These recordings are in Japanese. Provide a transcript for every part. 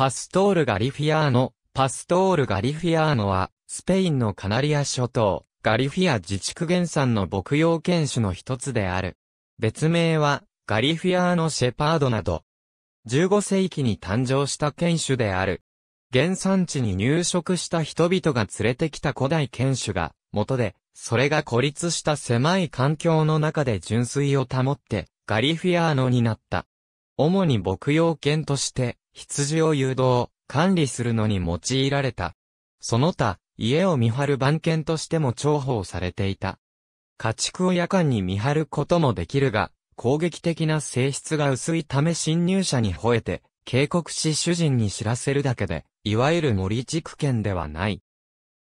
パストール・ガリフィアーノ、パストール・ガリフィアーノは、スペインのカナリア諸島、ガリフィア自治区原産の牧羊犬種の一つである。別名は、ガリフィアーノ・シェパードなど。15世紀に誕生した犬種である。原産地に入植した人々が連れてきた古代犬種が、元で、それが孤立した狭い環境の中で純粋を保って、ガリフィアーノになった。主に牧羊犬として、羊を誘導、管理するのに用いられた。その他、家を見張る番犬としても重宝されていた。家畜を夜間に見張ることもできるが、攻撃的な性質が薄いため侵入者に吠えて、警告し主人に知らせるだけで、いわゆる森地区圏ではない。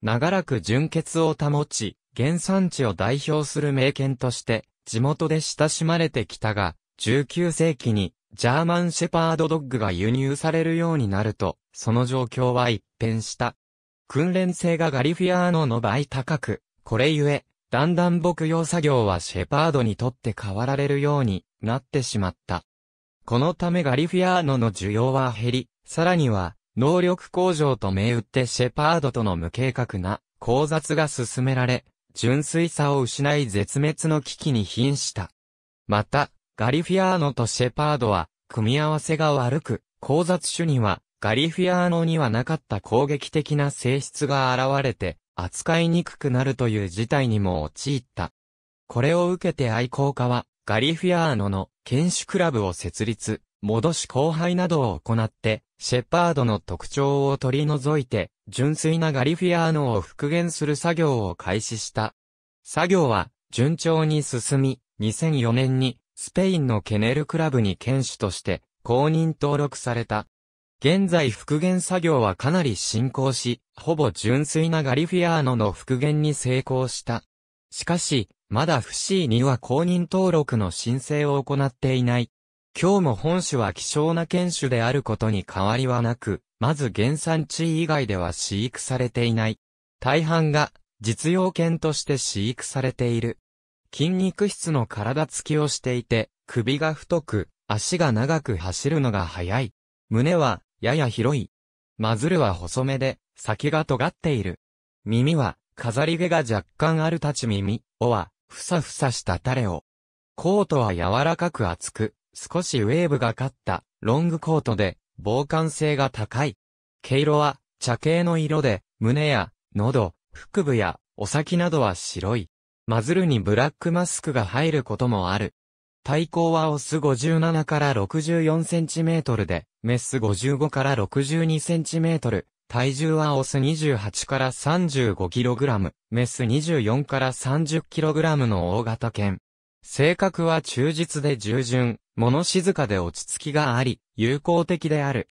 長らく純血を保ち、原産地を代表する名犬として、地元で親しまれてきたが、19世紀にジャーマンシェパードドッグが輸入されるようになると、その状況は一変した。訓練性がガリフィアーノの倍高く、これゆえ、だんだん牧羊作業はシェパードにとって変わられるようになってしまった。このためガリフィアーノの需要は減り、さらには、能力向上と銘打ってシェパードとの無計画な交雑が進められ、純粋さを失い絶滅の危機に瀕した。また、ガリフィアーノとシェパードは、組み合わせが悪く、交雑種には、ガリフィアーノにはなかった攻撃的な性質が現れて、扱いにくくなるという事態にも陥った。これを受けて愛好家は、ガリフィアーノの犬種クラブを設立、戻し交配などを行って、シェパードの特徴を取り除いて、純粋なガリフィアーノを復元する作業を開始した。作業は、順調に進み、2004年にスペインのケネルクラブに犬種として公認登録された。現在復元作業はかなり進行し、ほぼ純粋なガリフィアーノの復元に成功した。しかし、まだ f c ーには公認登録の申請を行っていない。今日も本種は希少な犬種であることに変わりはなく、まず原産地以外では飼育されていない。大半が実用犬として飼育されている。筋肉質の体つきをしていて、首が太く、足が長く走るのが速い。胸は、やや広い。マズルは細めで、先が尖っている。耳は、飾り毛が若干ある立ち耳、尾は、ふさふさしたタレを。コートは柔らかく厚く、少しウェーブがかった、ロングコートで、防寒性が高い。毛色は、茶系の色で、胸や、喉、腹部や、お先などは白い。マズルにブラックマスクが入ることもある。体高はオス57から64センチメートルで、メス55から62センチメートル、体重はオス28から35キログラム、メス24から30キログラムの大型犬。性格は忠実で従順、物静かで落ち着きがあり、友好的である。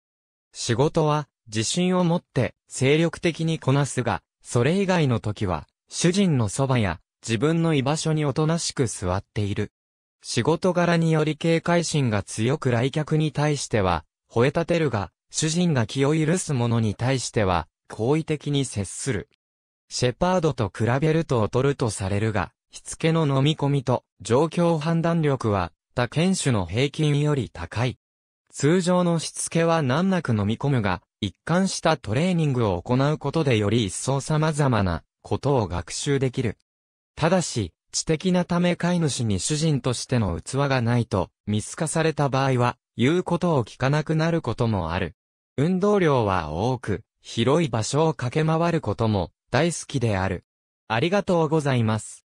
仕事は、自信を持って、精力的にこなすが、それ以外の時は、主人のそばや、自分の居場所におとなしく座っている。仕事柄により警戒心が強く来客に対しては、吠え立てるが、主人が気を許す者に対しては、好意的に接する。シェパードと比べると劣るとされるが、しつけの飲み込みと状況判断力は、他犬種の平均より高い。通常のしつけは難なく飲み込むが、一貫したトレーニングを行うことでより一層様々なことを学習できる。ただし、知的なため飼い主に主人としての器がないと、見透かされた場合は、言うことを聞かなくなることもある。運動量は多く、広い場所を駆け回ることも大好きである。ありがとうございます。